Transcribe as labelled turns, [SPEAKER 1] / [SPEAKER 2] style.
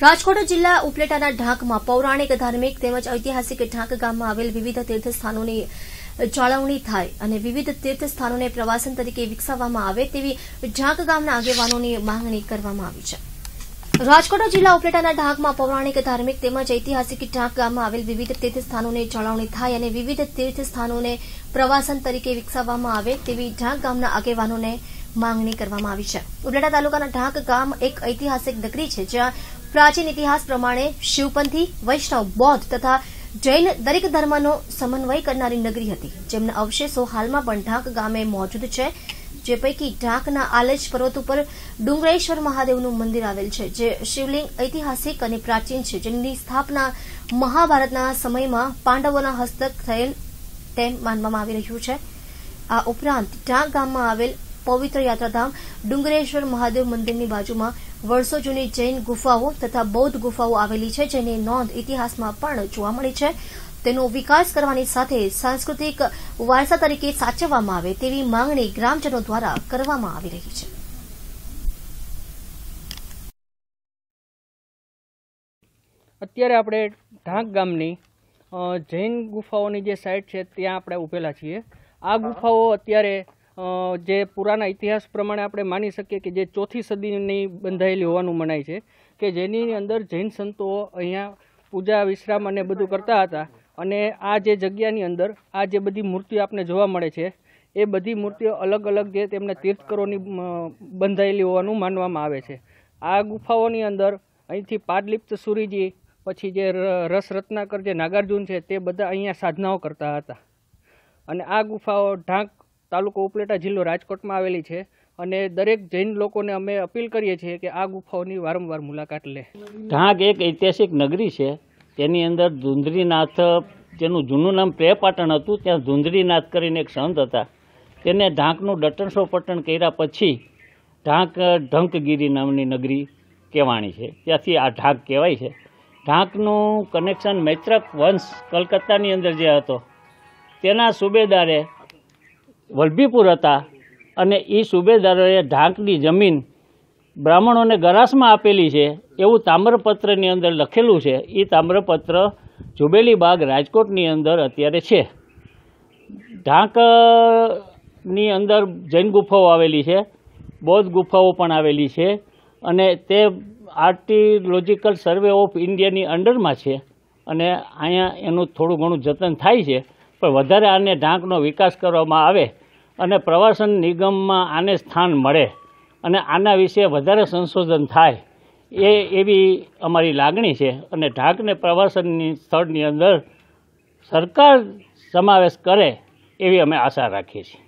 [SPEAKER 1] રાજકોટ જિલ્લા ઉપલેટાના ઢાંકમાં પૌરાણિક ધાર્મિક તેમજ ઐતિહાસિક ઢાંક ગામમાં આવેલ વિવિધ તીર્થસ્થાનોની જાળવણી થાય અને વિવિધ તીર્થસ્થાનોને પ્રવાસન તરીકે વિકસાવવામાં આવે તેવી ઢાંક ગામના આગેવાનોની માંગણી કરવામાં આવી છે રાજકોટ જિલ્લા ઉપલેટાના ઢાંકમાં પૌરાણિક ધાર્મિક તેમજ ઐતિહાસિક ઢાંક ગામમાં આવેલ વિવિધ તીર્થસ્થાનોની જાળવણી થાય અને વિવિધ તીર્થસ્થાનોને પ્રવાસન તરીકે વિકસાવવામાં આવે તેવી ઢાંક ગામના આગેવાનોને માંગણી કરવામાં આવી છે ઉપલેટા તાલુકાના ઢાંક ગામ એક ઐતિહાસિક નગરી છે જ્યાં પ્રાચીન ઇતિહાસ પ્રમાણે શિવપંથી વૈષ્ણવ બૌદ્ધ તથા જૈન દરેક ધર્મનો સમન્વય કરનારી નગરી હતી જેમના અવશેષો હાલમાં પણ ઢાંક ગામે મોજૂદ છે જે પૈકી ઢાંકના આલેજ પર્વત ઉપર ડુંગરેશ્વર મહાદેવનું મંદિર આવેલ છે જે શિવલિંગ ઐતિહાસિક અને પ્રાચીન છે જેની સ્થાપના મહાભારતના સમયમાં પાંડવોના હસ્તક થયેલ તેમ માનવામાં આવી રહ્યું છે આ ઉપરાંત ઢાંક ગામમાં આવેલ પવિત્ર યાત્રાધામ ડુંગરેશ્વર મહાદેવ મંદિરની બાજુમાં વર્ષો જૂની જૈન ગુફાઓ તથા બૌદ્ધ ગુફાઓ આવેલી છે જેની નોંધ ઇતિહાસમાં પણ જોવા મળી છે તેનો વિકાસ કરવાની સાથે સાંસ્કૃતિક વારસા તરીકે સાચવવામાં આવે તેવી માંગણી ગ્રામજનો દ્વારા કરવામાં આવી રહી છે
[SPEAKER 2] અત્યારે આપણે ઢાંક ગામની જૈન ગુફાઓની જે સાઇટ છે ત્યાં આપણે ઊભેલા છીએ આ ગુફાઓ અત્યારે જે પુરાના ઇતિહાસ પ્રમાણે આપણે માની શકીએ કે જે ચોથી સદીની બંધાયેલી હોવાનું મનાય છે કે જેની અંદર જૈન સંતો અહીંયા પૂજા વિશ્રામ અને બધું કરતા હતા અને આ જે જગ્યાની અંદર આ જે બધી મૂર્તિઓ આપણે જોવા મળે છે એ બધી મૂર્તિઓ અલગ અલગ જે તેમના તીર્થકરોની બંધાયેલી હોવાનું માનવામાં આવે છે આ ગુફાઓની અંદર અહીંથી પાદલિપ્ત સૂરીજી પછી જે રસ રત્નાકર જે નાગાર્જુન છે તે બધા અહીંયા સાધનાઓ કરતા હતા અને આ ગુફાઓ ઢાંક તાલુકો ઉપલેટા જિલ્લો રાજકોટમાં આવેલી છે અને દરેક જૈન લોકોને અમે અપીલ કરીએ છીએ કે આ ગુફાઓની વારંવાર મુલાકાત લે ઢાંક
[SPEAKER 3] એક ઐતિહાસિક નગરી છે તેની અંદર ધુંધરીનાથ જેનું જૂનું નામ પ્રેપાટણ હતું ત્યાં ધુંધરીનાથ કરીને એક સંત હતા તેને ઢાંકનું ડટણસો પટણ કર્યા પછી ઢાંક ઢંકગીરી નામની નગરી કહેવાણી છે ત્યાંથી આ ઢાંક કહેવાય છે ઢાંકનું કનેક્શન મૈત્રક વંશ કલકત્તાની અંદર જે હતો તેના સુબેદારે વલભીપુર હતા અને એ સુબેદારોએ ઢાંકની જમીન બ્રાહ્મણોને ગરાસમાં આપેલી છે એવું તામ્રપત્રની અંદર લખેલું છે એ તામ્રપત્ર જુબેલી બાગ રાજકોટની અંદર અત્યારે છે ઢાંકની અંદર જૈન ગુફાઓ આવેલી છે બૌદ્ધ ગુફાઓ પણ આવેલી છે અને તે આર્ટિયોલોજિકલ સર્વે ઓફ ઇન્ડિયાની અંડરમાં છે અને અહીંયા એનું થોડું ઘણું જતન થાય છે પણ વધારે આને ઢાંકનો વિકાસ કરવામાં આવે અને પ્રવાસન નિગમમાં આને સ્થાન મળે અને આના વિશે વધારે સંશોધન થાય એ એવી અમારી લાગણી છે અને ઢાંકને પ્રવાસનની સ્થળની અંદર સરકાર સમાવેશ કરે એવી અમે આશા રાખીએ છીએ